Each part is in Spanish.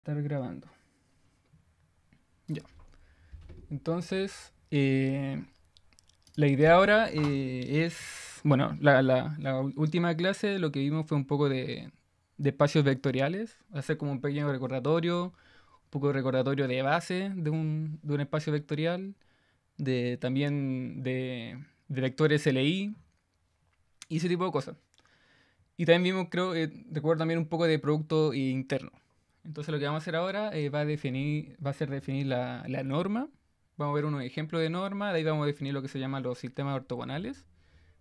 estar grabando. Ya. Entonces, eh, la idea ahora eh, es, bueno, la, última clase lo que vimos fue un poco de, espacios vectoriales, hacer como un pequeño recordatorio, un poco de recordatorio de base de un, de un espacio vectorial, de, también de, vectores LI y ese tipo de cosas. Y también vimos, creo, eh, recuerdo también un poco de producto interno entonces lo que vamos a hacer ahora eh, va, a definir, va a ser definir la, norma. Vamos a ver unos ejemplos de norma, de ahí vamos a definir lo que se llaman los sistemas ortogonales,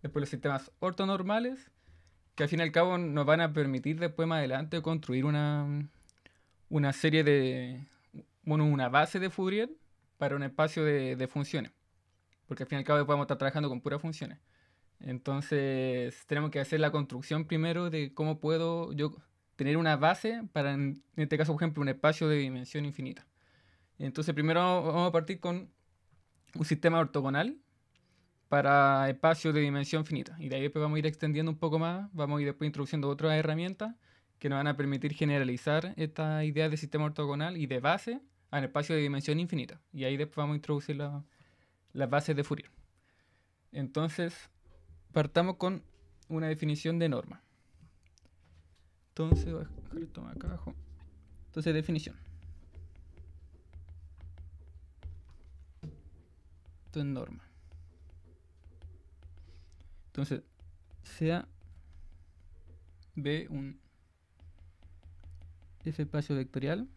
después los sistemas ortonormales, que al fin y al cabo nos van a permitir después más adelante construir una, una serie de, bueno, una base de Fourier para un espacio de, funciones, porque al fin y al cabo podemos estar trabajando con puras funciones. Entonces tenemos que hacer la construcción primero de cómo puedo yo tener una base para, en este caso, por ejemplo, un espacio de dimensión infinita. Entonces, primero vamos a partir con un sistema ortogonal para espacios de dimensión finita. Y de ahí después vamos a ir extendiendo un poco más, vamos a ir después introduciendo otras herramientas que nos van a permitir generalizar esta idea de sistema ortogonal y de base al espacio de dimensión infinita. Y ahí después vamos a introducir las bases de Fourier. Entonces, partamos con una definición de norma. Entonces, abajo. Entonces, definición. Esto es norma. Entonces, sea B un F espacio vectorial.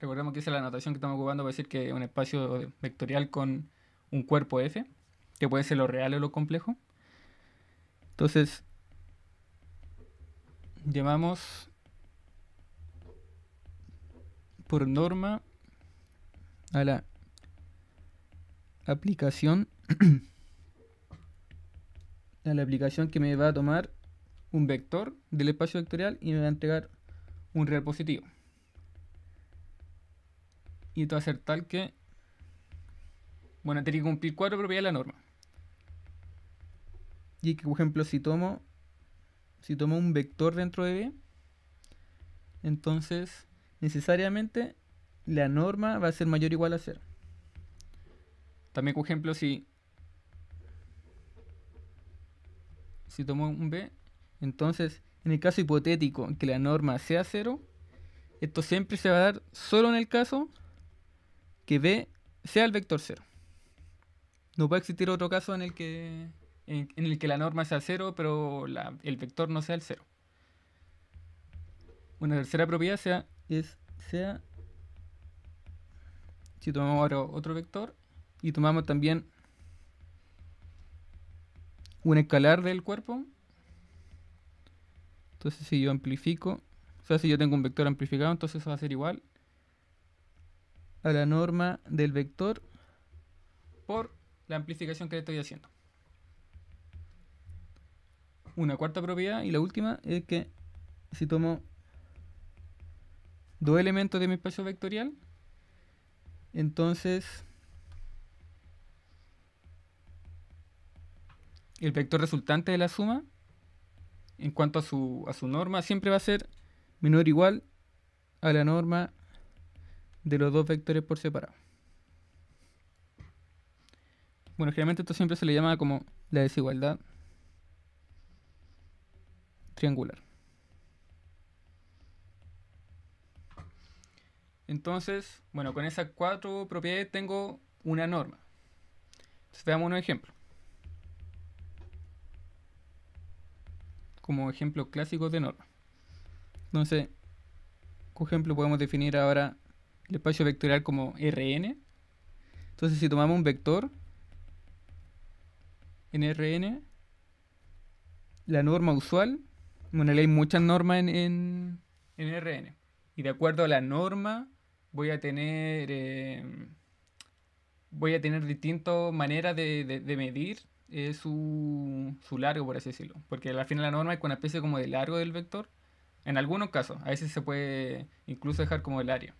Recordemos que esa es la notación que estamos ocupando para decir que es un espacio vectorial con un cuerpo F, que puede ser lo real o lo complejo. Entonces, llamamos por norma a la aplicación a la aplicación que me va a tomar un vector del espacio vectorial y me va a entregar un real positivo y esto va a ser tal que bueno, tiene que cumplir cuatro propiedades de la norma y que por ejemplo si tomo si tomo un vector dentro de B, entonces necesariamente la norma va a ser mayor o igual a 0. También, por ejemplo, si, si tomo un B, entonces en el caso hipotético que la norma sea 0, esto siempre se va a dar solo en el caso que B sea el vector 0. No puede existir otro caso en el que en, el que la norma sea cero, pero el vector no sea el cero. Una tercera propiedad sea, es, sea, si tomamos ahora otro vector y tomamos también un escalar del cuerpo, entonces si yo amplifico, o sea, si yo tengo un vector amplificado, entonces eso va a ser igual a la norma del vector por la amplificación que le estoy haciendo una cuarta propiedad y la última es que si tomo dos elementos de mi espacio vectorial, entonces el vector resultante de la suma, en cuanto a su, a su norma, siempre va a ser menor o igual a la norma de los dos vectores por separado. Bueno, generalmente esto siempre se le llama como la desigualdad angular Entonces, bueno, con esas cuatro propiedades tengo una norma. Entonces, veamos un ejemplo. Como ejemplo clásico de norma. Entonces, por ejemplo, podemos definir ahora el espacio vectorial como Rn. Entonces, si tomamos un vector en Rn, la norma usual bueno, hay muchas normas en, en, RN. Y de acuerdo a la norma, voy a tener. Em, voy a tener distintas maneras de, medir eh, su, largo, por así decirlo. Porque al final la norma es con una especie como de largo del vector. En algunos casos, a veces se puede incluso dejar como el área.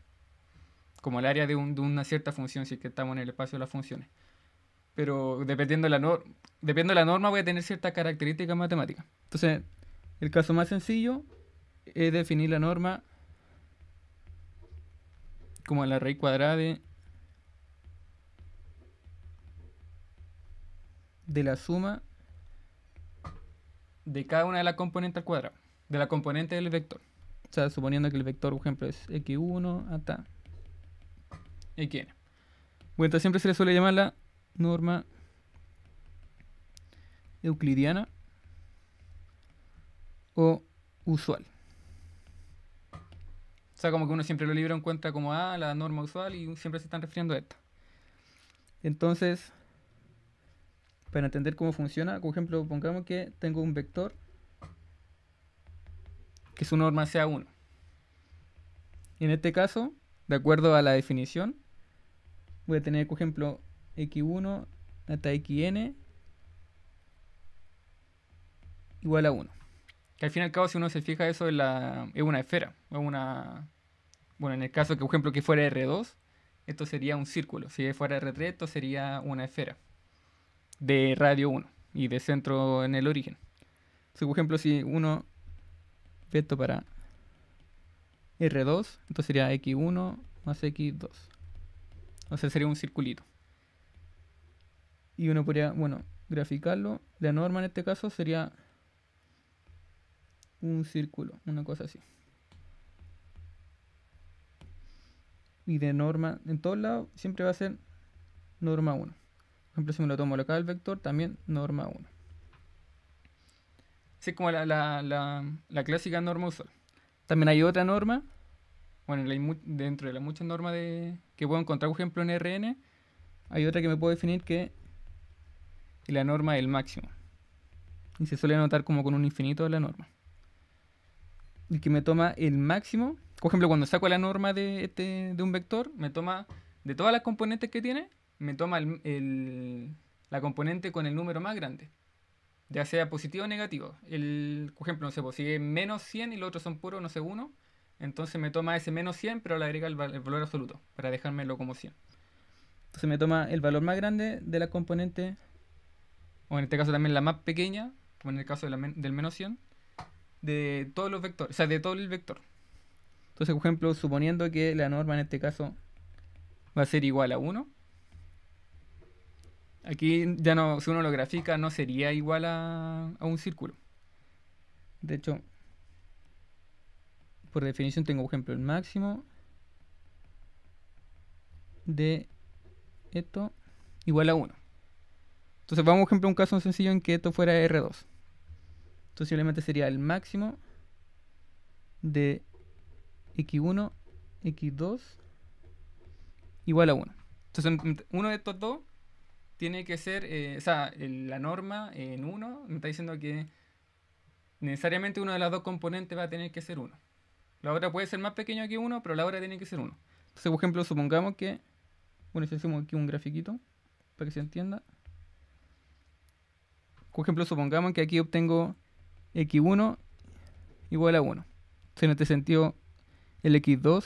Como el área de, una cierta función, si es que estamos en el espacio de las funciones. Pero dependiendo de la, norma, dependiendo de la norma, voy a tener ciertas características matemáticas. Entonces, el caso más sencillo es definir la norma como la raíz cuadrada de, la suma de cada una de las componentes al cuadrado, de la componente del vector. O sea, suponiendo que el vector, por ejemplo, es x1 hasta xn. Bueno, siempre se le suele llamar la norma euclidiana o usual. O sea, como que uno siempre lo libra en cuenta como A, ah, la norma usual y siempre se están refiriendo a esta. Entonces, para entender cómo funciona, por ejemplo, pongamos que tengo un vector que su norma sea 1. En este caso, de acuerdo a la definición, voy a tener, por ejemplo, x1 hasta xn igual a 1 al fin y al cabo, si uno se fija, eso es, la, es una esfera. Es una, bueno, en el caso que, por ejemplo, que fuera R2, esto sería un círculo. Si fuera R3, esto sería una esfera de radio 1 y de centro en el origen. Si por ejemplo, si uno ve esto para R2, esto sería X1 más X2. O sea, sería un circulito. Y uno podría, bueno, graficarlo. La norma en este caso sería un círculo, una cosa así. Y de norma, en todos lados siempre va a ser norma 1. Por ejemplo, si me lo tomo acá el vector, también norma 1. así es como la, clásica norma usual. También hay otra norma, bueno, dentro de la muchas norma de, que puedo encontrar, por ejemplo, en RN, hay otra que me puedo definir que es la norma del máximo. Y se suele anotar como con un infinito de la norma. Y que me toma el máximo. Por ejemplo, cuando saco la norma de, este, de un vector, me toma de todas las componentes que tiene, me toma el, la componente con el número más grande, ya sea positivo o negativo. El, por ejemplo, no sé, pues, si es menos 100 y los otros son puros, no sé, uno, entonces me toma ese menos 100, pero le agrega el, valor absoluto, para dejármelo como 100. Entonces me toma el valor más grande de la componente, o en este caso también la más pequeña, como en el caso del menos 100 de todos los vectores, o sea, de todo el vector. Entonces, por ejemplo, suponiendo que la norma en este caso va a ser igual a 1. Aquí ya no, si uno lo grafica, no sería igual a, a un círculo. De hecho, por definición tengo, por ejemplo, el máximo de esto igual a 1. Entonces vamos, ejemplo, un caso sencillo en que esto fuera R2. Entonces simplemente sería el máximo de x1, x2 igual a 1. Entonces uno de estos dos tiene que ser, eh, o sea, la norma en 1 me está diciendo que necesariamente uno de las dos componentes va a tener que ser 1. La otra puede ser más pequeño que 1, pero la otra tiene que ser 1. Entonces, por ejemplo, supongamos que, bueno, si hacemos aquí un grafiquito para que se entienda. Por ejemplo, supongamos que aquí obtengo x1 igual a 1. Entonces, en este sentido, el x2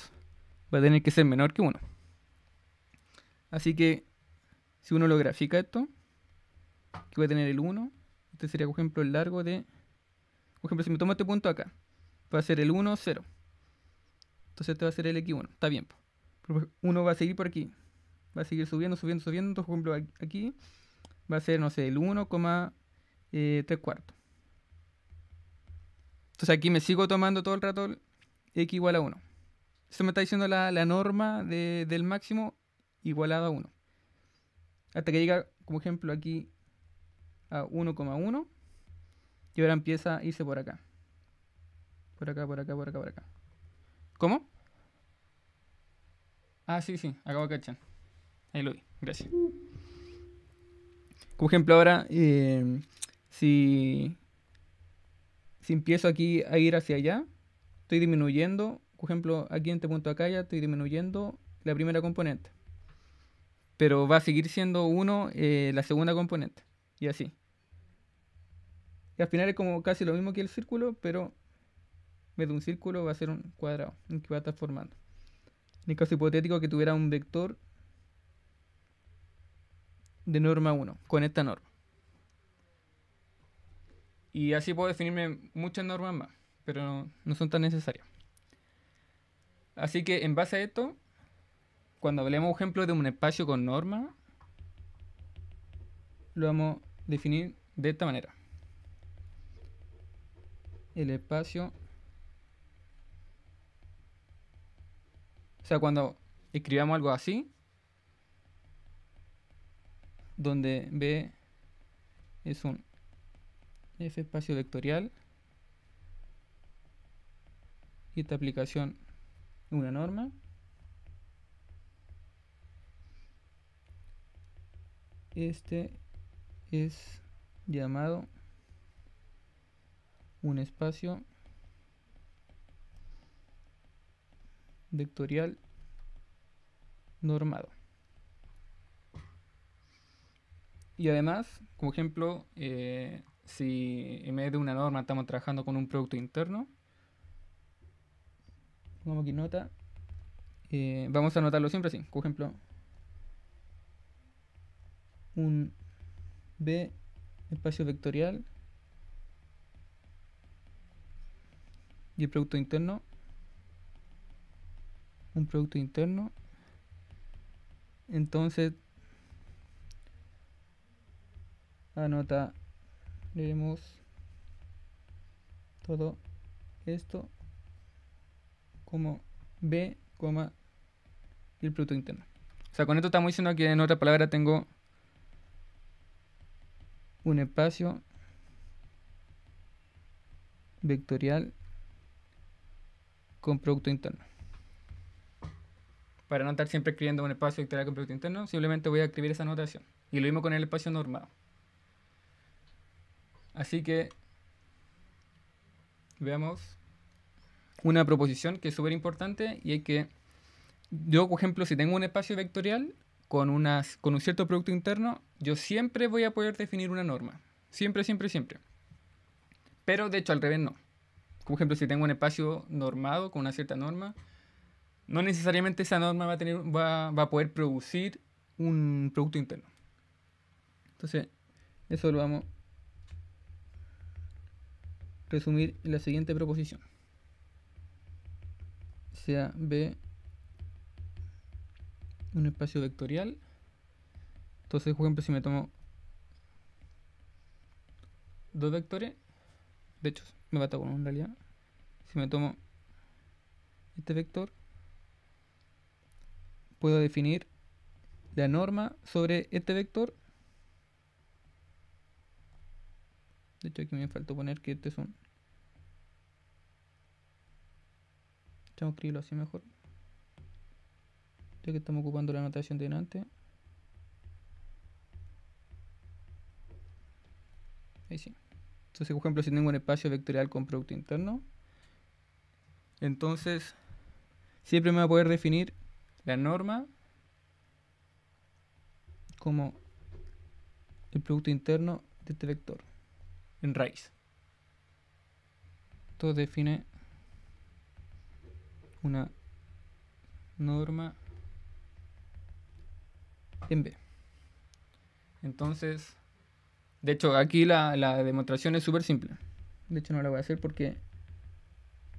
va a tener que ser menor que 1. Así que, si uno lo grafica esto, que va a tener el 1, este sería, por ejemplo, el largo de... Por ejemplo, si me tomo este punto acá, va a ser el 1, 0. Entonces este va a ser el x1. Está bien. Pues, uno va a seguir por aquí. Va a seguir subiendo, subiendo, subiendo. por ejemplo, aquí va a ser, no sé, el 1, eh, cuartos. Entonces aquí me sigo tomando todo el rato x igual a 1. Esto me está diciendo la, norma del máximo igualado a 1. Hasta que llega, como ejemplo, aquí a 1,1. Y ahora empieza a irse por acá. Por acá, por acá, por acá, por acá. ¿Cómo? Ah, sí, sí, acabo de cachar. Ahí lo vi, gracias. Como ejemplo ahora, eh, si si empiezo aquí a ir hacia allá, estoy disminuyendo, por ejemplo, aquí en este punto acá ya estoy disminuyendo la primera componente. Pero va a seguir siendo 1 eh, la segunda componente. Y así. Y al final es como casi lo mismo que el círculo, pero en vez de un círculo va a ser un cuadrado en que va a estar formando. En el caso hipotético que tuviera un vector de norma 1, con esta norma. Y así puedo definirme muchas normas más, pero no, son tan necesarias. Así que en base a esto, cuando hablemos, ejemplo, de un espacio con norma lo vamos a definir de esta manera. El espacio... O sea, cuando escribamos algo así, donde B es un f espacio vectorial y esta aplicación una norma este es llamado un espacio vectorial normado. Y además, como ejemplo, eh, si en vez de una norma estamos trabajando con un producto interno, como aquí nota, eh, vamos a anotarlo siempre así. Por ejemplo, un B espacio vectorial y el producto interno un producto interno entonces anota Leemos todo esto como B, el producto interno. O sea, con esto estamos diciendo que en otra palabra tengo un espacio vectorial con producto interno. Para no estar siempre escribiendo un espacio vectorial con producto interno, simplemente voy a escribir esa notación. Y lo mismo con el espacio normado. Así que veamos una proposición que es súper importante y hay que, yo por ejemplo, si tengo un espacio vectorial con, unas, con un cierto producto interno, yo siempre voy a poder definir una norma. Siempre, siempre, siempre. Pero de hecho al revés no. Por ejemplo, si tengo un espacio normado con una cierta norma, no necesariamente esa norma va a, tener, va, va a poder producir un producto interno. Entonces, eso lo vamos resumir la siguiente proposición. Sea B un espacio vectorial. Entonces, por ejemplo, si me tomo dos vectores, de hecho, me va con uno en realidad. Si me tomo este vector, puedo definir la norma sobre este vector De hecho, aquí me faltó poner que este es un. Vamos a escribirlo así mejor. Ya que estamos ocupando la anotación de delante. Ahí sí. Entonces, por ejemplo, si tengo un espacio vectorial con producto interno, entonces siempre me voy a poder definir la norma como el producto interno de este vector en raíz. Esto define una norma en B. Entonces, de hecho, aquí la, demostración es súper simple. De hecho, no la voy a hacer porque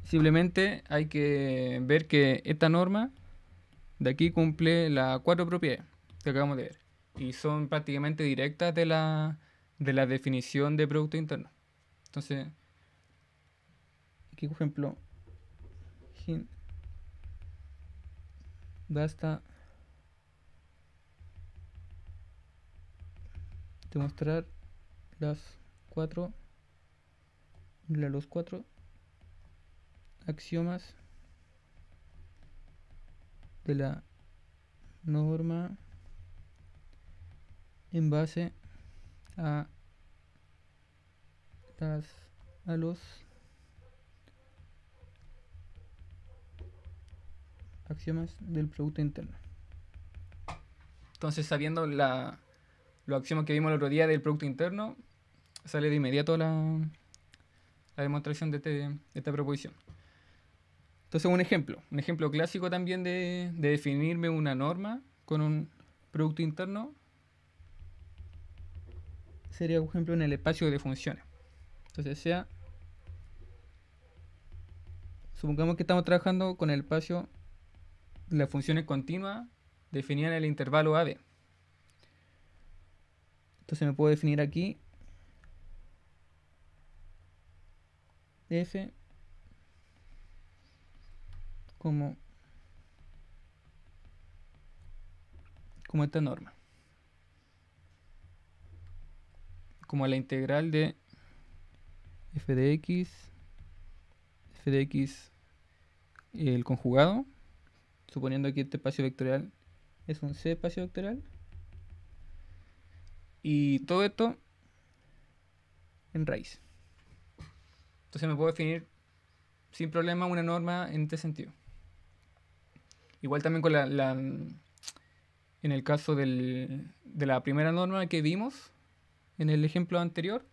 simplemente hay que ver que esta norma de aquí cumple las cuatro propiedades que acabamos de ver. Y son prácticamente directas de la de la definición de Producto Interno. Entonces, aquí por ejemplo, basta demostrar las cuatro, los cuatro axiomas de la norma en base a los axiomas del producto interno. Entonces, sabiendo la, los axiomas que vimos el otro día del producto interno, sale de inmediato la, demostración de, este, de, esta proposición. Entonces, un ejemplo, un ejemplo clásico también de, de definirme una norma con un producto interno sería, por ejemplo, en el espacio de funciones. Entonces sea, supongamos que estamos trabajando con el espacio de las funciones continua definidas en el intervalo AB. Entonces me puedo definir aquí f como como esta norma. como la integral de f de x, f de x el conjugado, suponiendo que este espacio vectorial es un C espacio vectorial. Y todo esto en raíz. Entonces me puedo definir sin problema una norma en este sentido. Igual también con la, la en el caso del, de la primera norma que vimos, en el ejemplo anterior,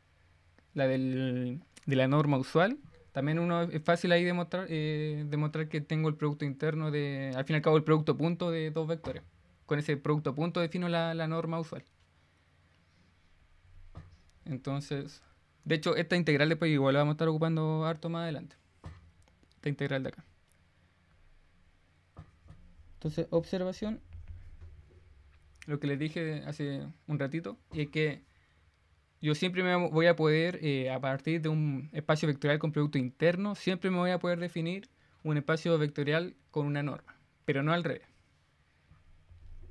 la del, de la norma usual, también uno es fácil ahí demostrar, eh, demostrar que tengo el producto interno de, al fin y al cabo, el producto punto de dos vectores. Con ese producto punto defino la, la norma usual. Entonces, de hecho, esta integral después igual la vamos a estar ocupando harto más adelante. Esta integral de acá. Entonces, observación. Lo que les dije hace un ratito es que yo siempre me voy a poder, eh, a partir de un espacio vectorial con producto interno, siempre me voy a poder definir un espacio vectorial con una norma, pero no al revés.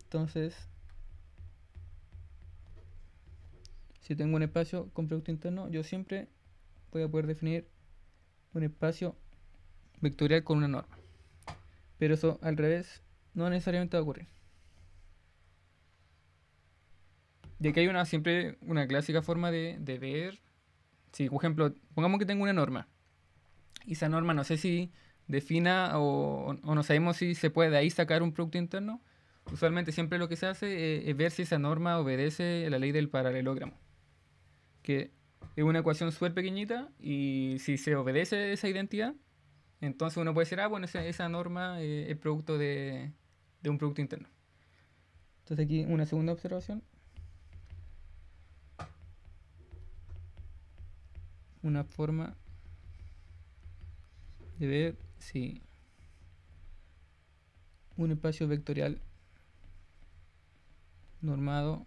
Entonces, si tengo un espacio con producto interno, yo siempre voy a poder definir un espacio vectorial con una norma. Pero eso al revés no necesariamente va a ocurrir. de que hay una siempre una clásica forma de, de ver. Si, por ejemplo, pongamos que tengo una norma. Y esa norma no sé si defina o, no sabemos si se puede de ahí sacar un producto interno. Usualmente siempre lo que se hace eh, es, ver si esa norma obedece la ley del paralelogramo. Que es una ecuación súper pequeñita y si se obedece esa identidad, entonces uno puede decir, ah, bueno, esa, norma eh, es producto de, de, un producto interno. Entonces aquí una segunda observación una forma de ver si un espacio vectorial normado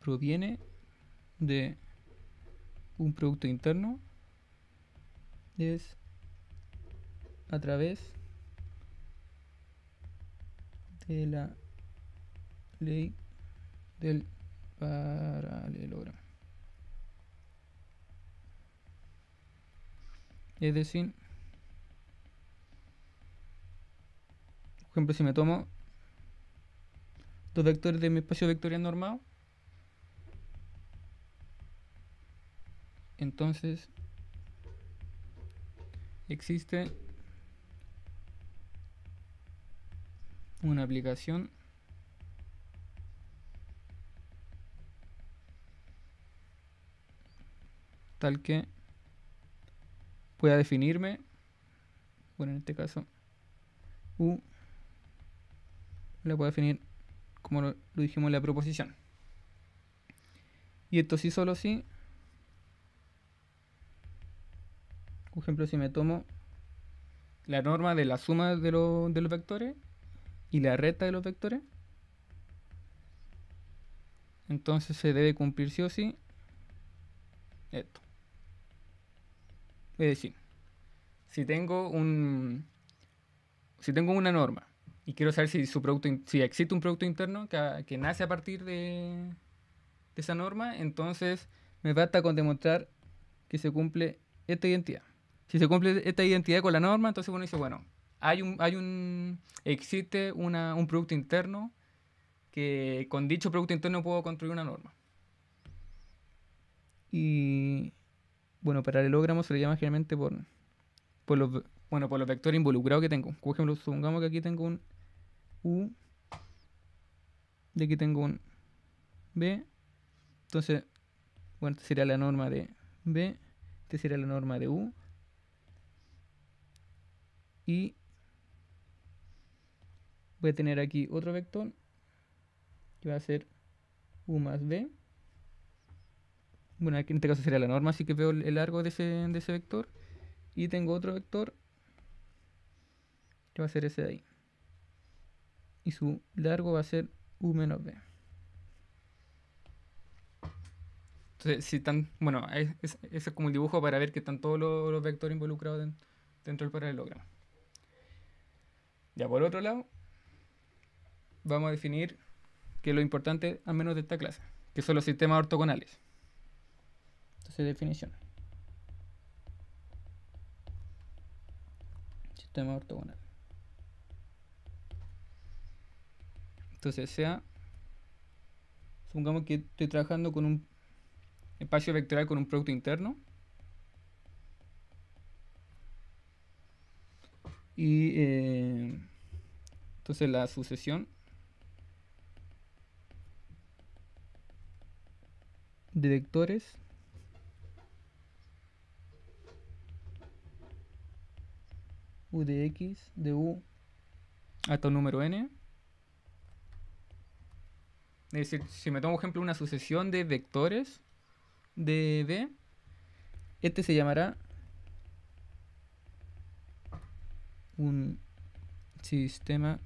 proviene de un producto interno es a través de la ley del paralelogramo. Es decir, por ejemplo, si me tomo dos vectores de mi espacio vectorial normal, entonces existe una aplicación tal que pueda definirme, bueno, en este caso, U la puedo definir como lo, dijimos en la proposición. Y esto sí solo sí, por ejemplo, si me tomo la norma de la suma de, de los vectores y la recta de los vectores, entonces se debe cumplir sí o sí esto. Es decir, si tengo un si tengo una norma y quiero saber si su producto si existe un producto interno que, nace a partir de, esa norma, entonces me basta con demostrar que se cumple esta identidad. Si se cumple esta identidad con la norma, entonces uno dice, bueno, hay un, hay un existe un producto interno que con dicho producto interno puedo construir una norma. Y bueno, para el paralelogramo se le llama generalmente por, los, bueno, por los vectores involucrados que tengo. Por ejemplo, supongamos que aquí tengo un U, de aquí tengo un B, entonces, bueno, esta sería la norma de B, esta sería la norma de U, y voy a tener aquí otro vector, que va a ser U más B, bueno, en este caso sería la norma, así que veo el largo de ese, de ese vector. Y tengo otro vector, que va a ser ese de ahí. Y su largo va a ser u menos b. Entonces, si están, bueno, ese es, como el dibujo para ver que están todos los, vectores involucrados dentro, dentro del paralelogramo. Ya por otro lado, vamos a definir que lo importante, al menos de esta clase, que son los sistemas ortogonales definición. Sistema ortogonal. Entonces sea, supongamos que estoy trabajando con un espacio vectorial con un producto interno. Y eh, entonces la sucesión de vectores u de x de u hasta un número n. Es decir, si me tomo por ejemplo una sucesión de vectores de b, este se llamará un sistema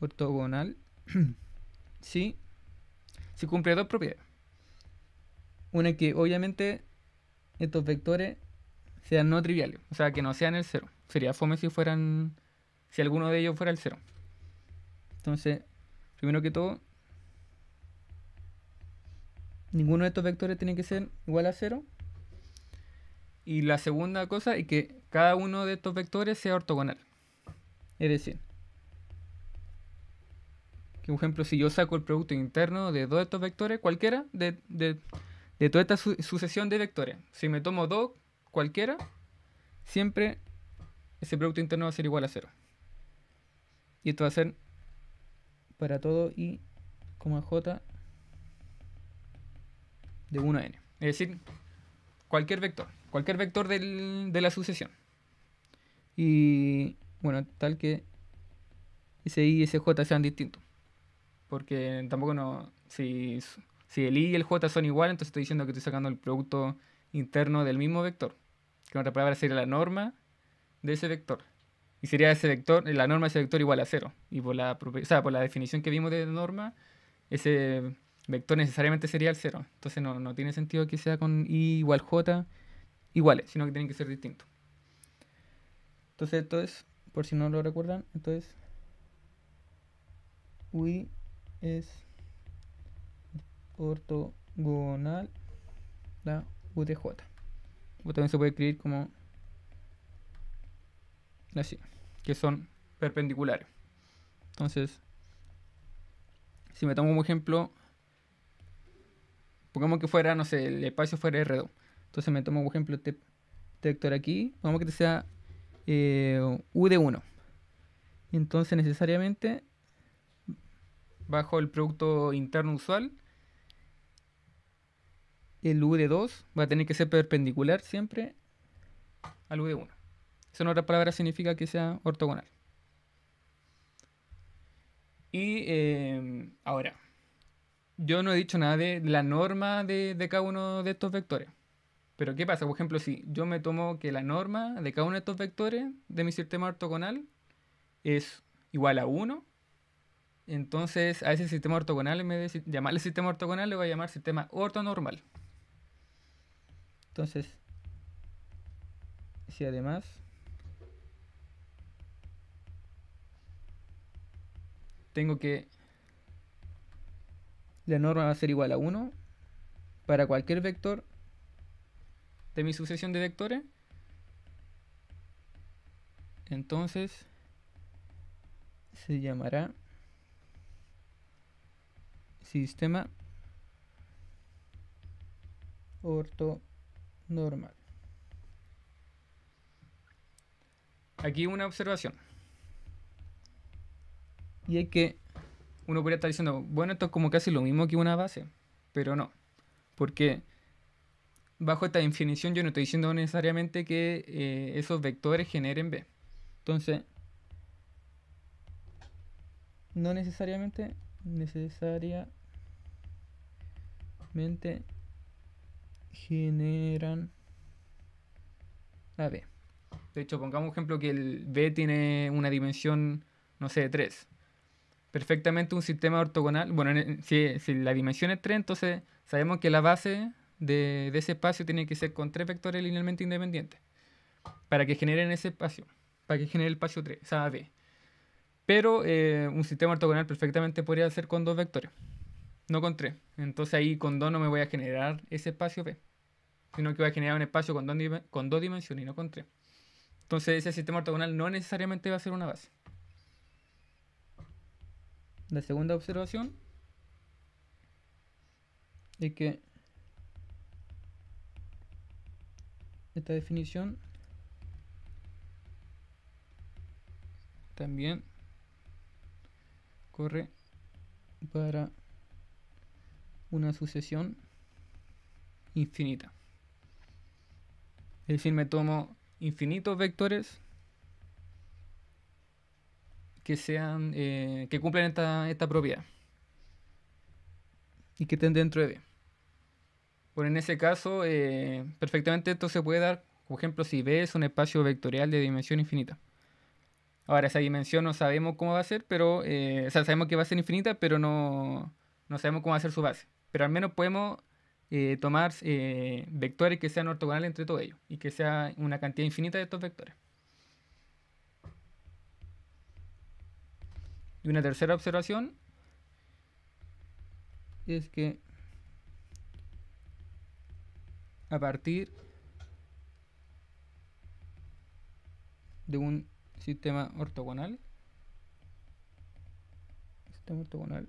ortogonal si, si cumple dos propiedades. Una que obviamente estos vectores sean no triviales, o sea, que no sean el cero. Sería fome si fueran, si alguno de ellos fuera el cero. Entonces, primero que todo, ninguno de estos vectores tiene que ser igual a cero. Y la segunda cosa es que cada uno de estos vectores sea ortogonal. Es decir, que por ejemplo, si yo saco el producto interno de dos de estos vectores, cualquiera, de, toda esta sucesión de vectores, si me tomo dos, cualquiera, siempre ese Producto Interno va a ser igual a cero. Y esto va a ser para todo i, j de 1 a n. Es decir, cualquier vector, cualquier vector de la sucesión. Y bueno, tal que ese i y ese j sean distintos. Porque tampoco no... Si, si el i y el j son igual entonces estoy diciendo que estoy sacando el producto interno del mismo vector. Que en otra palabra sería la norma de ese vector. Y sería ese vector, la norma de ese vector igual a cero. Y por la, por la definición que vimos de norma, ese vector necesariamente sería el 0 Entonces no, no tiene sentido que sea con i igual j iguales, sino que tienen que ser distintos. Entonces esto por si no lo recuerdan, entonces UI es ortogonal la UTJ. O también se puede escribir como así, que son perpendiculares. Entonces, si me tomo un ejemplo, pongamos que fuera, no sé, el espacio fuera R2. Entonces me tomo un ejemplo de vector aquí, pongamos que sea eh, U de 1. Entonces necesariamente bajo el producto interno usual el U de 2 va a tener que ser perpendicular siempre al U de 1. Eso en palabra palabras significa que sea ortogonal. Y em, ahora, yo no he dicho nada de la norma de, cada uno de estos vectores. Pero ¿qué pasa? Por ejemplo, si yo me tomo que la norma de cada uno de estos vectores de mi sistema ortogonal es igual a 1, entonces a ese sistema ortogonal, en vez de llamarle sistema ortogonal, le voy a llamar sistema ortonormal. Entonces, si además tengo que la norma va a ser igual a 1 para cualquier vector de mi sucesión de vectores, entonces se llamará sistema orto normal. Aquí una observación. Y es que uno podría estar diciendo, bueno, esto es como casi lo mismo que una base, pero no. Porque bajo esta definición yo no estoy diciendo necesariamente que eh, esos vectores generen B. Entonces, no necesariamente, necesariamente generan la De hecho, pongamos un ejemplo que el B tiene una dimensión, no sé, de 3. Perfectamente un sistema ortogonal. Bueno, si, la dimensión es 3, entonces sabemos que la base de, ese espacio tiene que ser con tres vectores linealmente independientes. Para que generen ese espacio. Para que genere el espacio 3, o sea, AB Pero eh, un sistema ortogonal perfectamente podría ser con dos vectores. No con Entonces ahí con 2 no me voy a generar ese espacio B sino que voy a generar un espacio con 2 con dos dimensiones y no con Entonces ese sistema ortogonal no necesariamente va a ser una base. La segunda observación es que esta definición también corre para una sucesión infinita. Es decir, me tomo infinitos vectores que sean eh, que cumplen esta, esta propiedad y que estén dentro de B. Por en ese caso, eh, perfectamente esto se puede dar, por ejemplo, si B es un espacio vectorial de dimensión infinita. Ahora, esa dimensión no sabemos cómo va a ser, pero, eh, o sea, sabemos que va a ser infinita, pero no, no sabemos cómo va a ser su base pero al menos podemos eh, tomar eh, vectores que sean ortogonales entre todos ellos y que sea una cantidad infinita de estos vectores. Y una tercera observación es que a partir de un sistema ortogonal, sistema ortogonal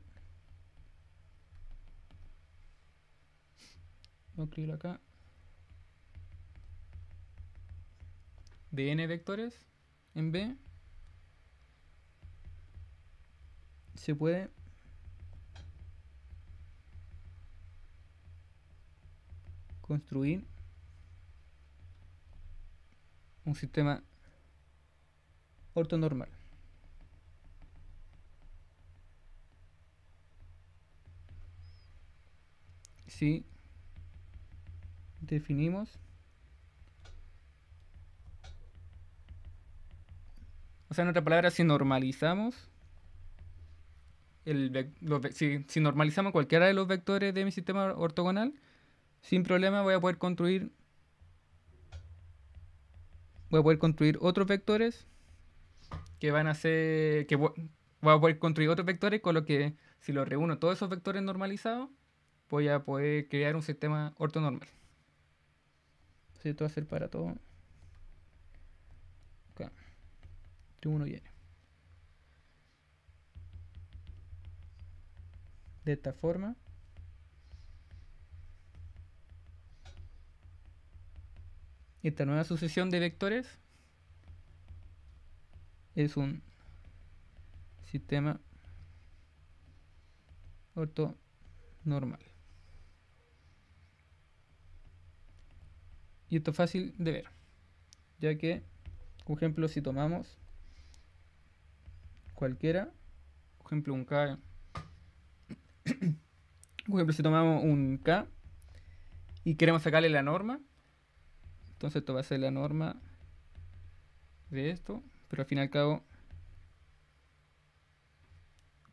Voy a acá. De n vectores en B. Se puede construir un sistema ortonormal. Si definimos. O sea, en otra palabra, si normalizamos el, si, normalizamos cualquiera de los vectores de mi sistema ortogonal, sin problema voy a poder construir voy a poder construir otros vectores que van a ser que voy, a poder construir otros vectores con lo que si lo reúno todos esos vectores normalizados, voy a poder crear un sistema ortonormal. Esto va a ser para todo. Acá. uno viene. De esta forma. Esta nueva sucesión de vectores es un sistema ortonormal. Y esto es fácil de ver, ya que, por ejemplo, si tomamos cualquiera, por ejemplo, un K, por ejemplo, si tomamos un K y queremos sacarle la norma, entonces esto va a ser la norma de esto, pero al fin y al cabo,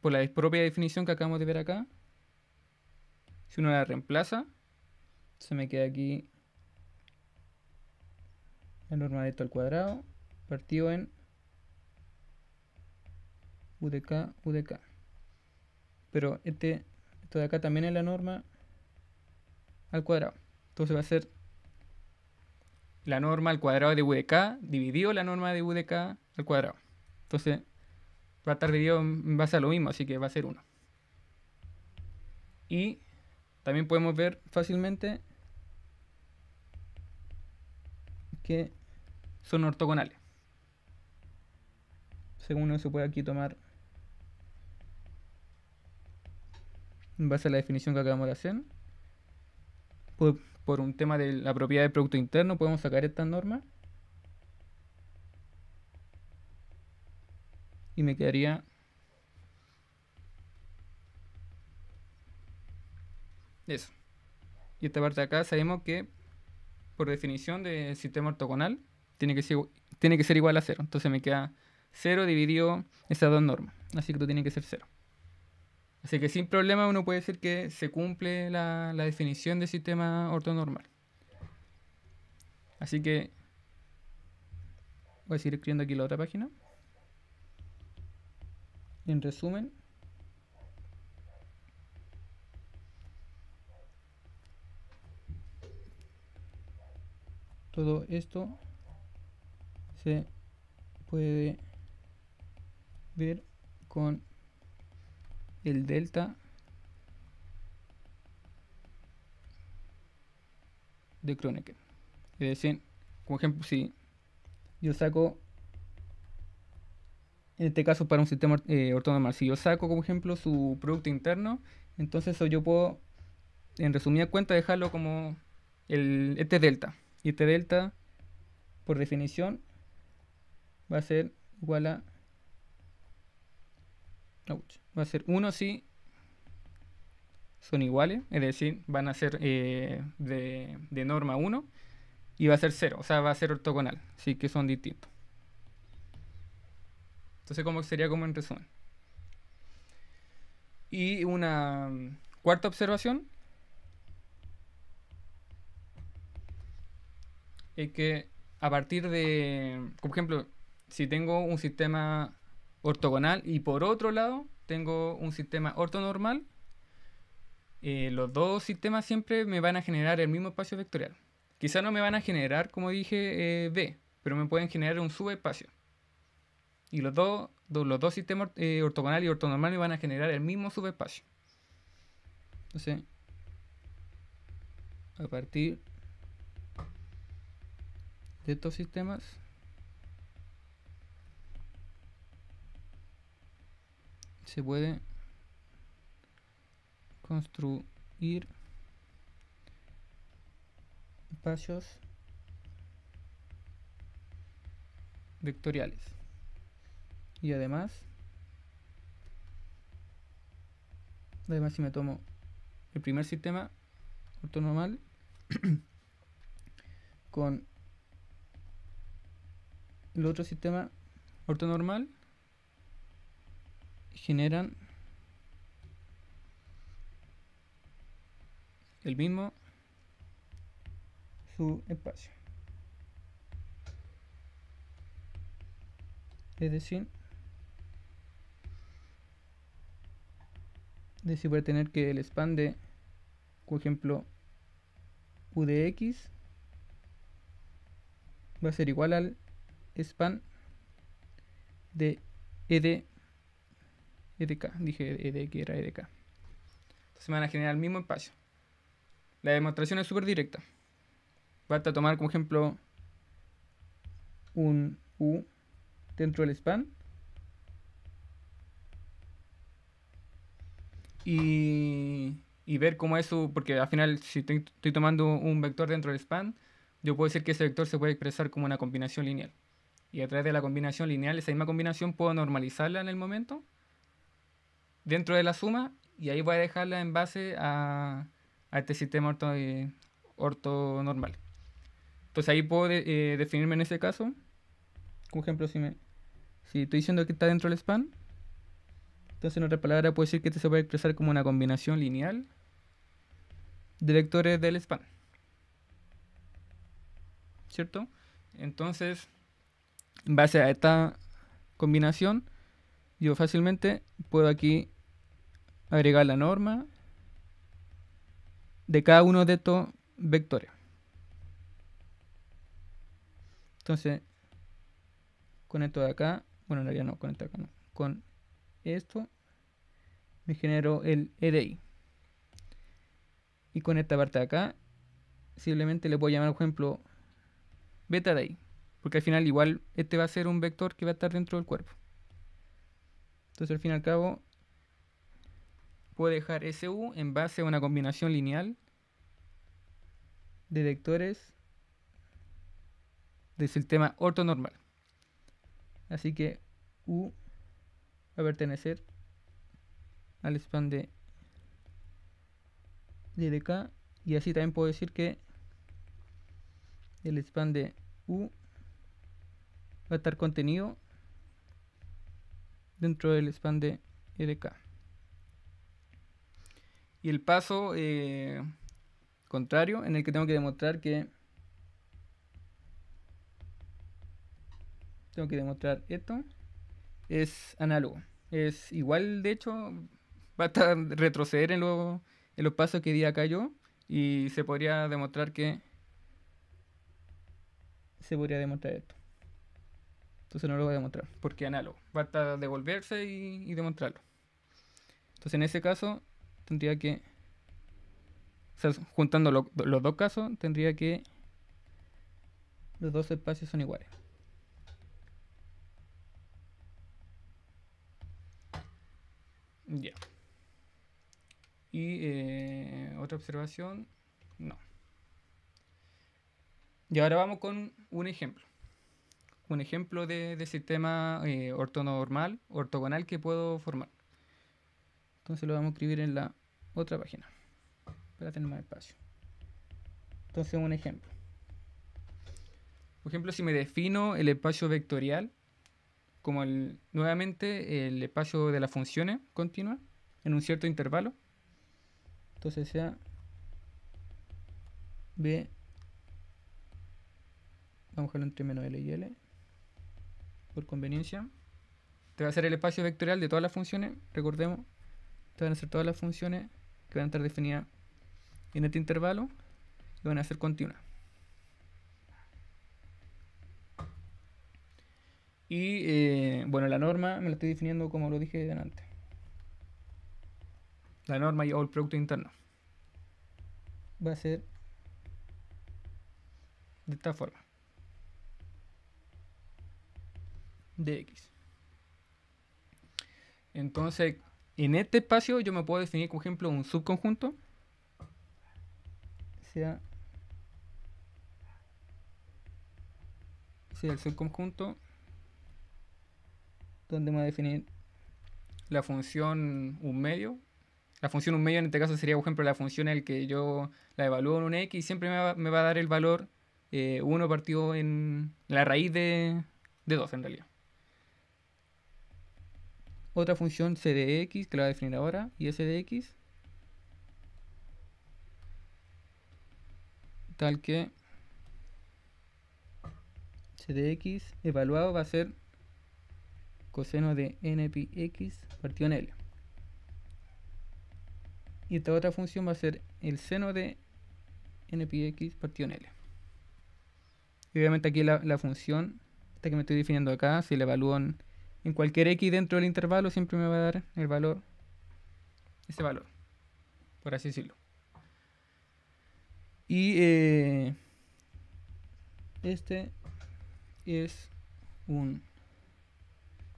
por la propia definición que acabamos de ver acá, si uno la reemplaza, se me queda aquí la norma de esto al cuadrado partido en de de k. Pero este, esto de acá también es la norma al cuadrado. Entonces va a ser la norma al cuadrado de k dividido la norma de de k al cuadrado. Entonces va a estar dividido en base a lo mismo, así que va a ser 1. Y también podemos ver fácilmente que son ortogonales. Según uno se puede aquí tomar en base a la definición que acabamos de hacer. Por, un tema de la propiedad del producto interno podemos sacar esta norma. Y me quedaría eso. Y esta parte de acá sabemos que por definición del sistema ortogonal tiene que ser, tiene que ser igual a 0. Entonces me queda 0 dividido estas dos normas. Así que tú tiene que ser 0. Así que sin problema uno puede decir que se cumple la, la definición de sistema ortonormal. Así que voy a seguir escribiendo aquí la otra página. En resumen, todo esto puede ver con el delta de Kronecker. Es decir, como ejemplo, si yo saco, en este caso para un sistema eh, ortonormal, si yo saco como ejemplo su producto interno, entonces yo puedo, en resumida cuenta, dejarlo como el, este delta. Y este delta, por definición, va a ser igual a... Va a ser 1 si son iguales, es decir, van a ser eh, de, de, norma 1 y va a ser 0, o sea, va a ser ortogonal, así que son distintos. Entonces, como sería como en resumen. Y una mm, cuarta observación es que a partir de, por ejemplo, si tengo un sistema ortogonal y por otro lado tengo un sistema ortonormal, eh, los dos sistemas siempre me van a generar el mismo espacio vectorial. Quizá no me van a generar, como dije, eh, B, pero me pueden generar un subespacio. Y los dos, los dos sistemas eh, ortogonal y ortonormal me van a generar el mismo subespacio. Entonces, a partir de estos sistemas se puede construir espacios vectoriales y además además si me tomo el primer sistema ortonormal con el otro sistema ortonormal generan el mismo su espacio. Es decir, decir, voy a tener que el span de, por ejemplo, u de x va a ser igual al span de e EDK, dije que era EDK. Entonces me van a generar el mismo espacio. La demostración es súper directa. Basta tomar como ejemplo un U dentro del span y, ver cómo eso, porque al final si estoy tomando un vector dentro del span, yo puedo decir que ese vector se puede expresar como una combinación lineal. Y a través de la combinación lineal, esa misma combinación puedo normalizarla en el momento dentro de la suma y ahí voy a dejarla en base a, este sistema orto, eh, normal. Entonces pues ahí puedo eh, definirme en este caso. Por ejemplo, si, me, si estoy diciendo que está dentro del span, entonces en otra palabra puedo decir que este se puede expresar como una combinación lineal de vectores del span. ¿Cierto? Entonces, en base a esta combinación, yo fácilmente puedo aquí agregar la norma de cada uno de estos vectores. Entonces, con esto de acá, bueno, en no, con esto de acá no, con esto me genero el EDI. Y con esta parte de acá, simplemente le voy a llamar, por ejemplo, beta de i, porque al final igual este va a ser un vector que va a estar dentro del cuerpo. Entonces al fin y al cabo puedo dejar u en base a una combinación lineal de vectores del sistema ortonormal. Así que U va a pertenecer al span de acá y así también puedo decir que el span de U va a estar contenido dentro del span de RK. E y el paso eh, contrario, en el que tengo que demostrar que tengo que demostrar esto, es análogo. Es igual, de hecho, basta retroceder en, en los pasos que di acá yo y se podría demostrar que se podría demostrar esto. Entonces no lo voy a demostrar, porque es análogo. Basta devolverse y, demostrarlo. Entonces en ese caso tendría que... O sea, juntando los dos casos, tendría que... Los dos espacios son iguales. Ya. Y eh, otra observación, no. Y ahora vamos con un ejemplo un ejemplo de, sistema eh, ortonormal, ortogonal que puedo formar. Entonces lo vamos a escribir en la otra página para tener más espacio. Entonces un ejemplo. Por ejemplo, si me defino el espacio vectorial como el, nuevamente el espacio de las funciones continuas en un cierto intervalo, entonces sea B, vamos a dejarlo entre menos L y L, conveniencia, te va a hacer el espacio vectorial de todas las funciones, recordemos, te van a hacer todas las funciones que van a estar definidas en este intervalo y van a ser continuas. Y eh, bueno, la norma me la estoy definiendo como lo dije delante La norma y el producto interno. Va a ser de esta forma. de X. Entonces, en este espacio yo me puedo definir, por ejemplo, un subconjunto. Sea, sea el subconjunto donde me va a definir la función un medio. La función un medio en este caso sería, por ejemplo, la función en la que yo la evalúo en un x y siempre me va, a dar el valor eh, 1 partido en la raíz de, de 2 en realidad otra función CDX que la voy a definir ahora y s tal que CDX evaluado va a ser coseno de NPX partido en l y esta otra función va a ser el seno de NPX partido en l y obviamente aquí la, función esta que me estoy definiendo acá si la evalúo en en cualquier X dentro del intervalo siempre me va a dar el valor, Este valor, por así decirlo. Y eh, este es un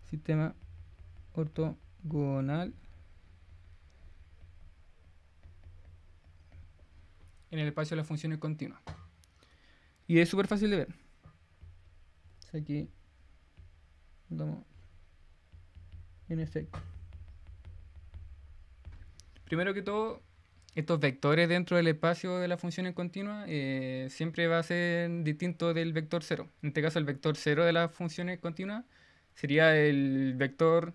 sistema ortogonal en el espacio de las funciones continuas. Y es súper fácil de ver. Aquí damos en efecto. Primero que todo, estos vectores dentro del espacio de la función en continua eh, siempre va a ser distinto del vector cero. En este caso, el vector cero de la función continuas continua sería el vector,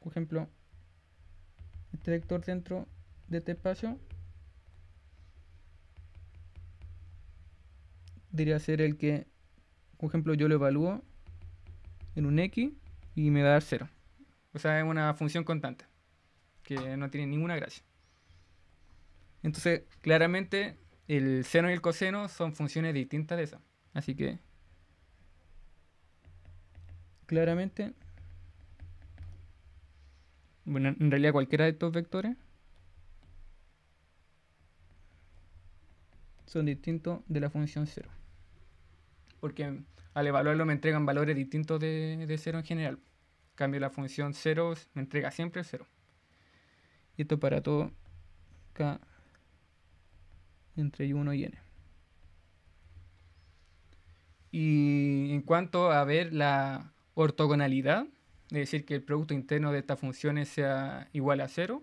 por ejemplo, este vector dentro de este espacio diría ser el que, por ejemplo, yo lo evalúo en un X y me va a dar cero. O sea, es una función constante, que no tiene ninguna gracia. Entonces, claramente, el seno y el coseno son funciones distintas de esa. Así que, claramente, bueno, en realidad cualquiera de estos vectores son distintos de la función cero. Porque al evaluarlo me entregan valores distintos de, de en general cambio la función 0, me entrega siempre cero 0. Y esto para todo k entre 1 y n. Y en cuanto a ver la ortogonalidad, es decir, que el producto interno de estas funciones sea igual a 0,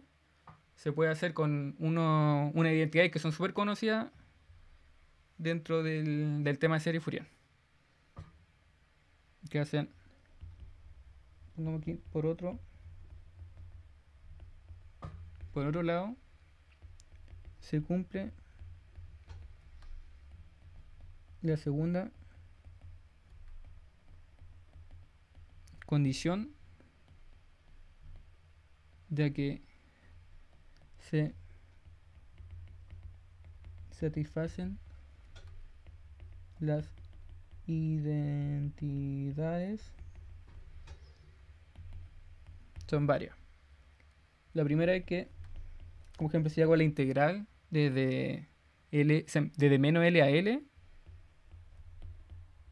se puede hacer con uno, una identidad que son súper conocidas dentro del, del tema de serie Fourier. Que hacen aquí, por otro por otro lado se cumple la segunda condición de que se satisfacen las identidades en varias. La primera es que, como ejemplo, si hago la integral desde, L, desde menos L a L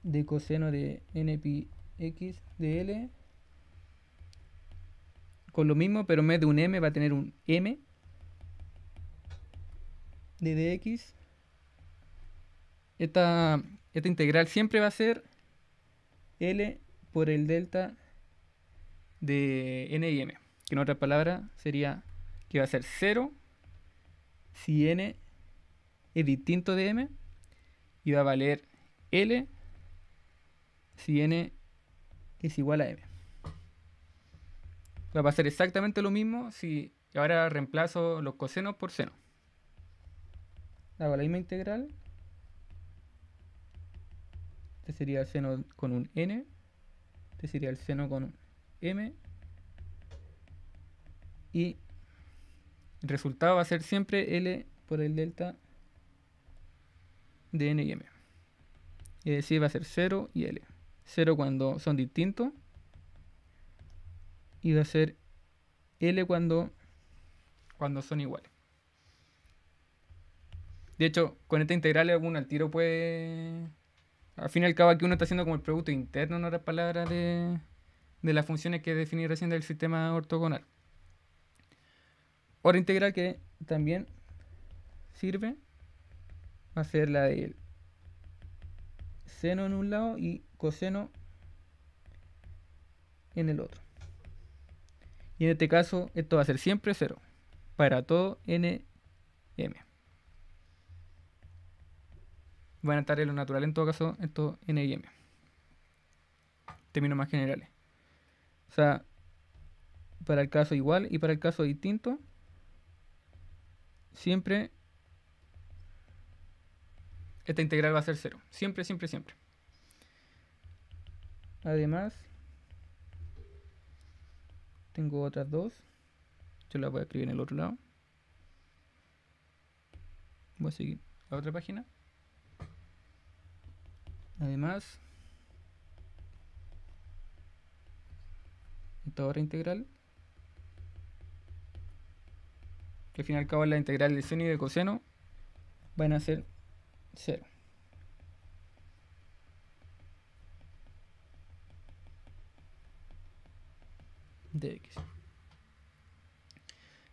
de coseno de pi x de L con lo mismo, pero en vez de un m va a tener un m de dx. Esta, esta integral siempre va a ser L por el delta de n y m, que en otra palabra sería que va a ser 0 si n es distinto de m y va a valer L si n es igual a m. Va a pasar exactamente lo mismo si ahora reemplazo los cosenos por seno. Hago la misma integral. Este sería el seno con un n. Este sería el seno con un m y el resultado va a ser siempre L por el delta de n y m. Es decir, va a ser 0 y L. 0 cuando son distintos y va a ser L cuando, cuando son iguales. De hecho, con esta integral alguna al tiro puede... Al fin y al cabo aquí uno está haciendo como el producto interno no la palabra de, de las funciones que definí recién del sistema ortogonal. Hora integral que también sirve va a ser la del seno en un lado y coseno en el otro. Y en este caso esto va a ser siempre cero para todo n m. Van a estar en lo natural en todo caso estos n y m. Términos más generales. O sea, para el caso igual y para el caso distinto, siempre esta integral va a ser cero. Siempre, siempre, siempre. Además, tengo otras dos. Yo las voy a escribir en el otro lado. Voy a seguir a otra página. Además, esta integral. Que al fin y al cabo la integral de seno y de coseno van a ser 0. de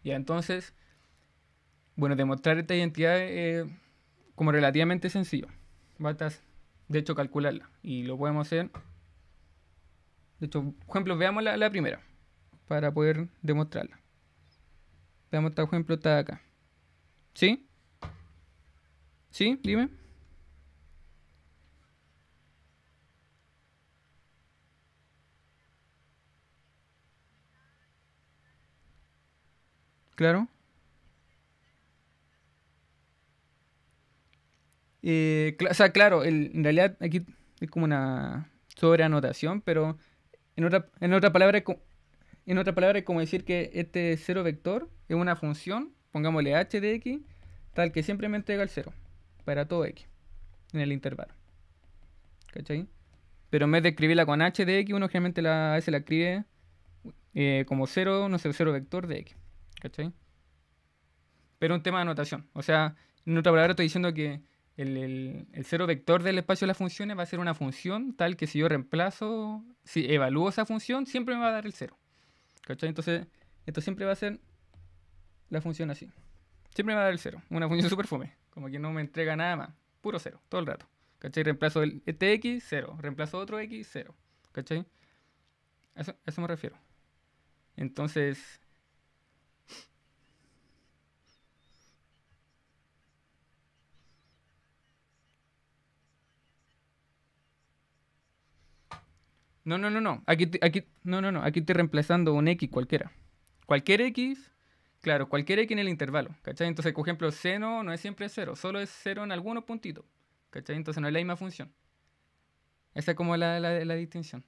Ya, entonces, bueno, demostrar esta identidad eh, como relativamente sencillo. Basta, de hecho, calcularla. Y lo podemos hacer de hecho, por ejemplo, veamos la, primera para poder demostrarla. Veamos, este ejemplo, está acá. ¿Sí? ¿Sí? Dime. Claro. Eh, o sea, claro, en realidad aquí es como una sobreanotación, pero en otra, en palabra, es como decir que este cero vector es una función, pongámosle h de x, tal que simplemente me al el cero para todo x en el intervalo. ¿Cachai? Pero en vez de escribirla con h de x, uno generalmente la, a la escribe eh, como cero, no sé, cero vector de x. ¿Cachai? Pero un tema de anotación. O sea, en otra palabra estoy diciendo que el, cero vector del espacio de las funciones va a ser una función tal que si yo reemplazo, si evalúo esa función, siempre me va a dar el cero. ¿Cachai? Entonces, esto siempre va a ser la función así. Siempre me va a dar el cero. Una función super fome. Como que no me entrega nada más. Puro cero, todo el rato. ¿Cachai? Reemplazo el, este x, cero. Reemplazo otro x, cero. ¿Cachai? eso, a eso me refiero. Entonces, No, no, no, no. Aquí, aquí, no, no, no. Aquí estoy reemplazando un X cualquiera. Cualquier X, claro, cualquier X en el intervalo. ¿Cachai? Entonces, por ejemplo, seno no es siempre cero, solo es cero en algunos puntitos. ¿Cachai? Entonces no es la misma función. Esa es como la, la, la distinción.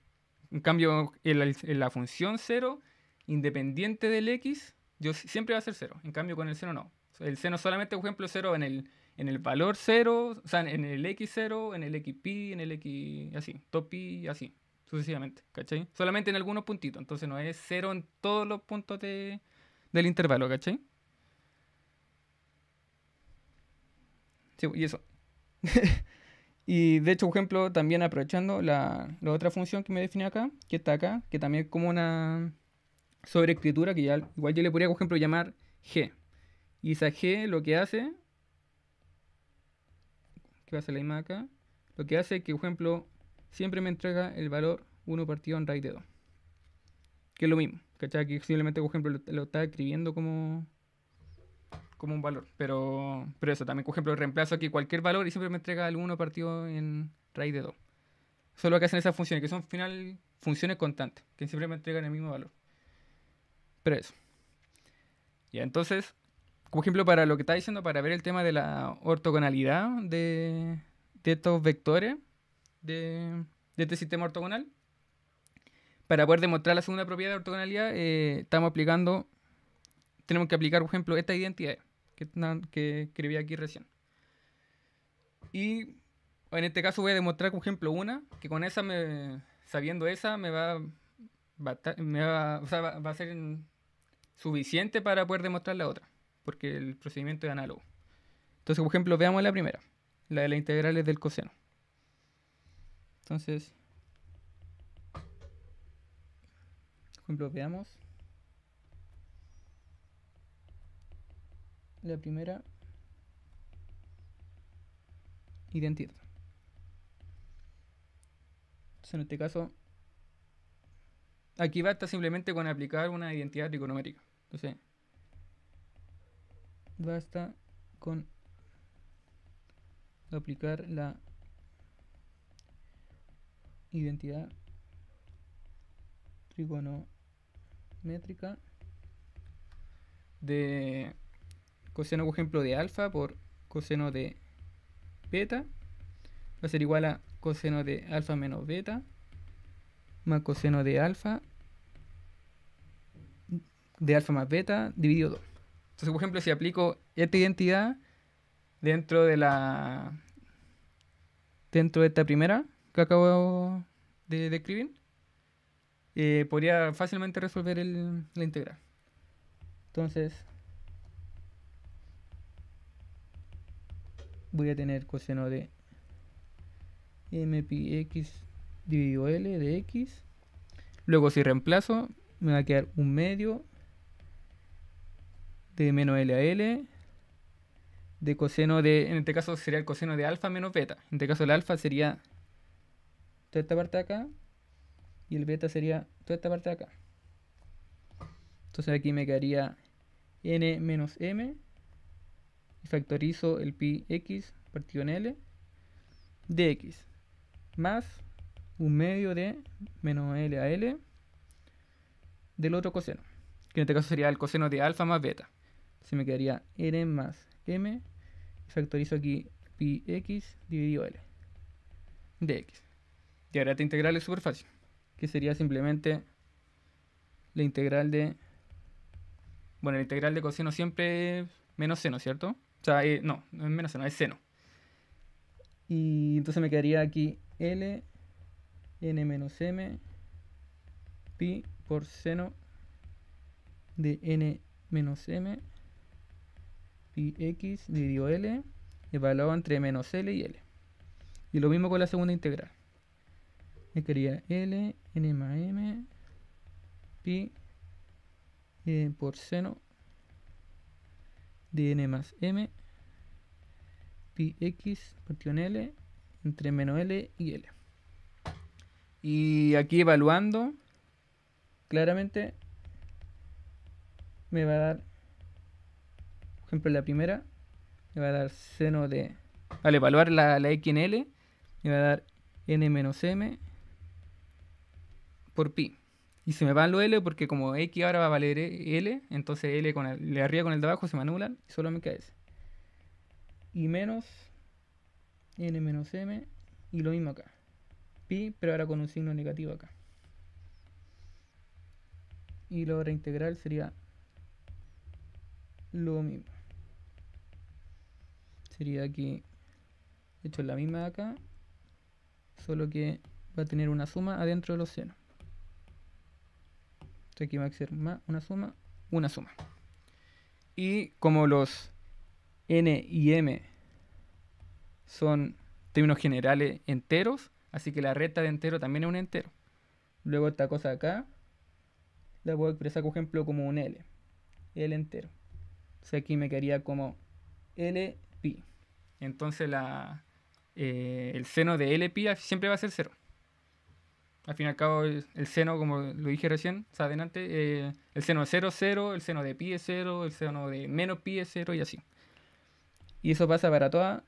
En cambio, en la función cero, independiente del x, yo, siempre va a ser cero. En cambio, con el seno no. El seno solamente, por ejemplo, cero en el, en el valor cero, o sea, en el x0, en el x pi, en el x, así, Topi, así sucesivamente, ¿cachai? Solamente en algunos puntitos, entonces no es cero en todos los puntos de, del intervalo, ¿cachai? Sí, y eso. y de hecho, por ejemplo, también aprovechando la, otra función que me define acá, que está acá, que también es como una sobreescritura, que ya, igual yo le podría, por ejemplo, llamar G. Y esa G lo que hace, ¿qué va a hacer la imagen acá, lo que hace es que, por ejemplo, siempre me entrega el valor 1 partido en raíz de 2. Que es lo mismo, ¿cachai? Que simplemente, por ejemplo, lo, está escribiendo como, como un valor. Pero, pero eso, también, por ejemplo, reemplazo aquí cualquier valor y siempre me entrega el 1 partido en raíz de 2. Solo que hacen esas funciones, que son final funciones constantes, que siempre me entregan el mismo valor. Pero eso. Ya, entonces, por ejemplo, para lo que está diciendo, para ver el tema de la ortogonalidad de, de estos vectores, de, este sistema ortogonal. Para poder demostrar la segunda propiedad de ortogonalidad, eh, estamos aplicando, tenemos que aplicar, por ejemplo, esta identidad que, escribí aquí recién. Y en este caso voy a demostrar, por ejemplo, una, que con esa, sabiendo esa, me va, a ser suficiente para poder demostrar la otra, porque el procedimiento es análogo. Entonces, por ejemplo, veamos la primera, la de las integrales del coseno. Entonces, por ejemplo, veamos. La primera, identidad. Entonces, en este caso, aquí basta simplemente con aplicar una identidad trigonométrica. Entonces, basta con aplicar la identidad trigonométrica de coseno, por ejemplo, de alfa por coseno de beta va a ser igual a coseno de alfa menos beta más coseno de alfa de alfa más beta dividido 2. Entonces, por ejemplo, si aplico esta identidad dentro de la dentro de esta primera que acabo de describir, eh, podría fácilmente resolver el, la integral. Entonces, voy a tener coseno de mpx dividido L de X. Luego si reemplazo, me va a quedar un medio de menos L a L de coseno de, en este caso sería el coseno de alfa menos beta. En este caso el alfa sería toda esta parte de acá y el beta sería toda esta parte de acá. Entonces aquí me quedaría n menos m y factorizo el pi x partido en l de x más un medio de menos l a l del otro coseno, que en este caso sería el coseno de alfa más beta. Se me quedaría n más m y factorizo aquí pi x dividido l de x. Y ahora esta integral es súper fácil, que sería simplemente la integral de... Bueno, la integral de coseno siempre es menos seno, ¿cierto? O sea, eh, no, no es menos seno, es seno. Y entonces me quedaría aquí L, N menos M, pi por seno de N menos M, pi X dividido L, evaluado entre menos L y L. Y lo mismo con la segunda integral. Me quería L, N más M, pi eh, por seno de N más M, pi X partido L, entre menos L y L. Y aquí evaluando, claramente me va a dar, por ejemplo, la primera, me va a dar seno de, al evaluar la, la x en L, me va a dar n menos m por pi. Y se me van lo L porque como X ahora va a valer e, L, entonces L con el de arriba con el de abajo se me anulan y solo me queda S. Y menos N menos M y lo mismo acá. Pi, pero ahora con un signo negativo acá. Y la hora integral sería lo mismo. Sería aquí, esto hecho la misma de acá, solo que va a tener una suma adentro de los senos aquí va a ser más una suma, una suma. Y como los n y m son términos generales enteros, así que la recta de entero también es un entero. Luego esta cosa acá la voy a expresar, por ejemplo, como un L, L entero. O sea, aquí me quedaría como L pi. Entonces la, eh, el seno de L pi siempre va a ser cero. Al fin y al cabo, el, seno, como lo dije recién, o sea, adelante, eh, el seno de 0, 0, el seno de pi es 0, el seno de menos pi es 0 y así. Y eso pasa para toda,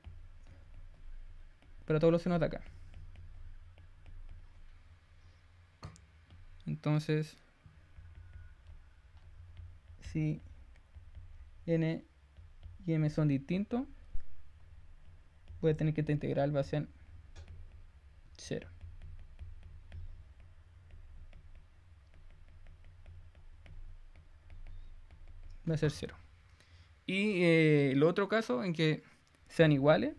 para todos los senos de acá. Entonces, si n y m son distintos, voy a tener que esta integral va a ser 0. va a ser 0. Y el eh, otro caso en que sean iguales,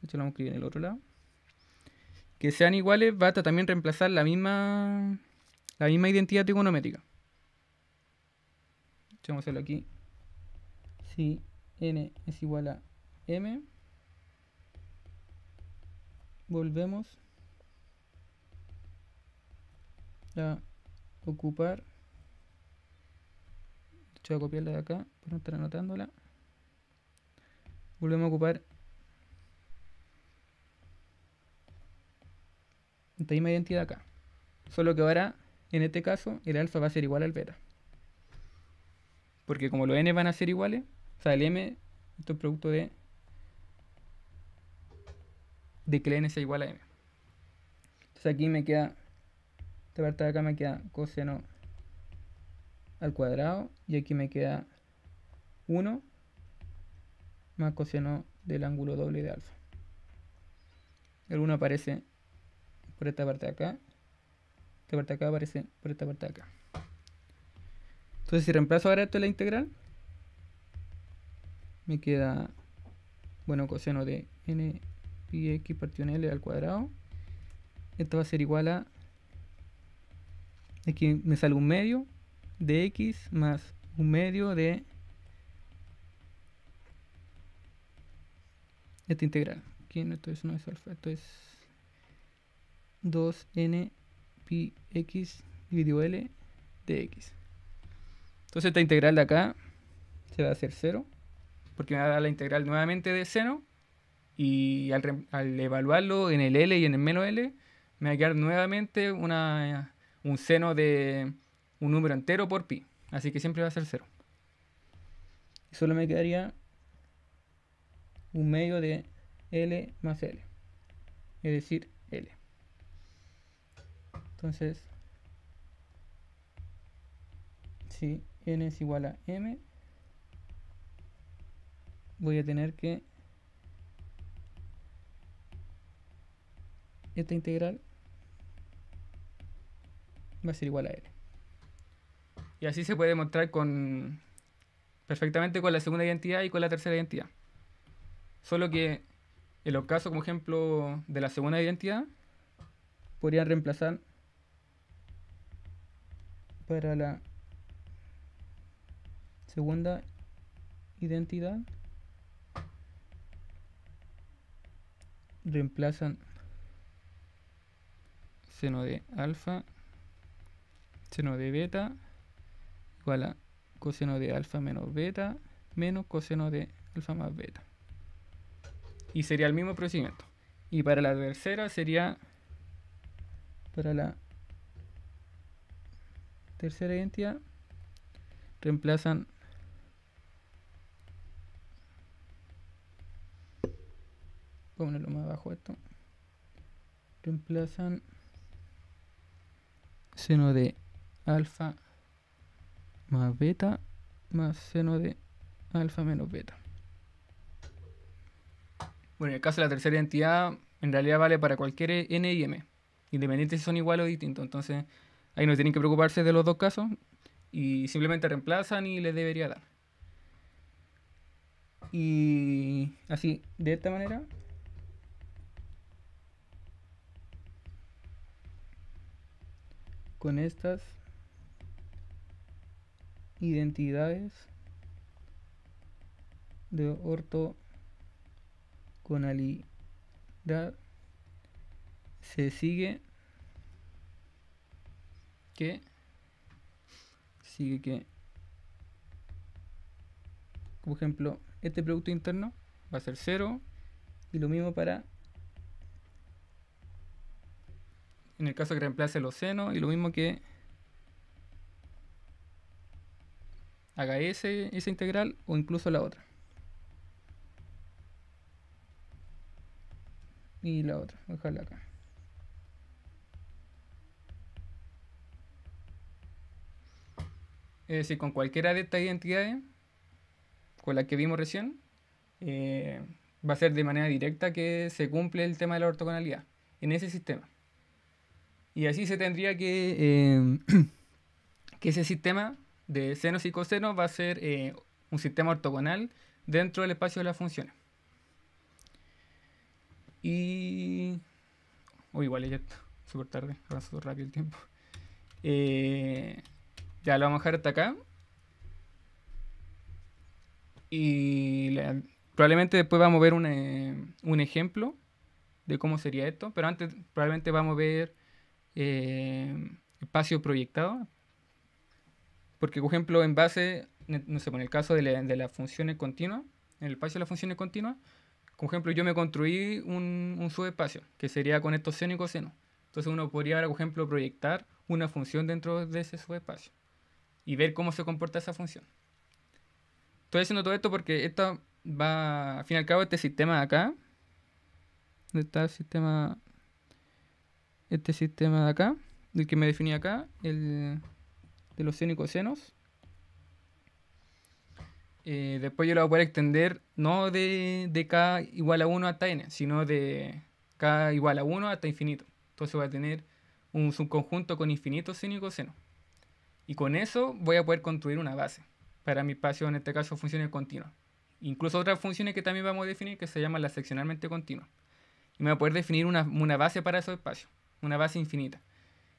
de hecho lo vamos a escribir en el otro lado, que sean iguales va a también reemplazar la misma, la misma identidad trigonométrica. Vamos aquí. Si n es igual a m, volvemos a ocupar yo voy a copiarla de acá para no estar anotándola. Volvemos a ocupar esta misma identidad acá. Solo que ahora, en este caso, el alfa va a ser igual al beta. Porque como los n van a ser iguales, o sea, el m, esto es producto de, de que el n sea igual a m. Entonces aquí me queda, esta parte de acá me queda coseno al cuadrado y aquí me queda 1 más coseno del ángulo doble de alfa. El 1 aparece por esta parte de acá, esta parte de acá aparece por esta parte de acá. Entonces si reemplazo ahora esto en la integral, me queda, bueno, coseno de n pi x partido l al cuadrado. Esto va a ser igual a, aquí me sale un medio, de x más un medio de esta integral. Aquí esto es, no es alfa, esto es 2n pi x dividido L de x. Entonces esta integral de acá se va a hacer 0, porque me va a dar la integral nuevamente de seno, y al, al, evaluarlo en el L y en el menos L, me va a quedar nuevamente una, un seno de un número entero por pi. Así que siempre va a ser 0. Solo me quedaría un medio de L más L. Es decir, L. Entonces, si n es igual a m, voy a tener que esta integral va a ser igual a L. Y así se puede mostrar con, perfectamente con la segunda identidad y con la tercera identidad. Solo que en los casos, como ejemplo, de la segunda identidad, podrían reemplazar para la segunda identidad. Reemplazan seno de alfa, seno de beta igual a coseno de alfa menos beta menos coseno de alfa más beta. Y sería el mismo procedimiento. Y para la tercera sería para la tercera identidad reemplazan ponerlo más abajo esto reemplazan seno de alfa más beta más seno de alfa menos beta. Bueno, en el caso de la tercera identidad, en realidad vale para cualquier n y m, independientemente si son igual o distintos. Entonces, ahí no tienen que preocuparse de los dos casos y simplemente reemplazan y les debería dar. Y así, de esta manera. Con estas identidades de orto ortogonalidad se sigue que sigue que por ejemplo este producto interno va a ser cero y lo mismo para en el caso que reemplace los senos y lo mismo que haga ese, esa integral o incluso la otra. Y la otra, dejarla acá. Es decir, con cualquiera de estas identidades, con la que vimos recién, eh, va a ser de manera directa que se cumple el tema de la ortogonalidad en ese sistema. Y así se tendría que eh, que ese sistema de senos y cosenos va a ser eh, un sistema ortogonal dentro del espacio de la función Y... Uy, oh, igual ya está súper tarde, avanzó rápido el tiempo. Eh, ya lo vamos a dejar hasta acá. Y probablemente después vamos a ver eh, un, ejemplo de cómo sería esto, pero antes probablemente vamos a ver espacio proyectado, porque, por ejemplo, en base, no sé, pues, en el caso de, las funciones continuas, en el espacio de las funciones continuas, por ejemplo, yo me construí un, subespacio, que sería con estos seno y coseno. Entonces uno podría, por ejemplo, proyectar una función dentro de ese subespacio y ver cómo se comporta esa función. Estoy haciendo todo esto porque esto va, al fin y al cabo, este sistema de acá, ¿dónde está el sistema? Este sistema de acá, del que me definí acá, el, de los senos y eh, después yo lo voy a poder extender no de, de k igual a 1 hasta n, sino de k igual a 1 hasta infinito. Entonces voy a tener un subconjunto con infinito seno y Y con eso voy a poder construir una base para mi espacio, en este caso funciones continuas. Incluso otras funciones que también vamos a definir que se llaman las seccionalmente continuas. Y me voy a poder definir una, una base para esos espacios, una base infinita.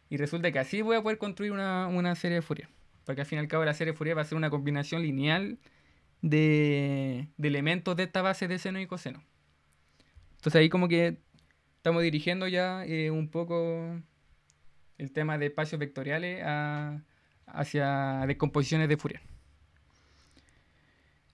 Y resulta que así voy a poder construir una, una serie de Fourier. Porque al fin y al cabo la serie de Fourier va a ser una combinación lineal de, de elementos de esta base de seno y coseno. Entonces ahí como que estamos dirigiendo ya eh, un poco el tema de espacios vectoriales hacia descomposiciones de Fourier.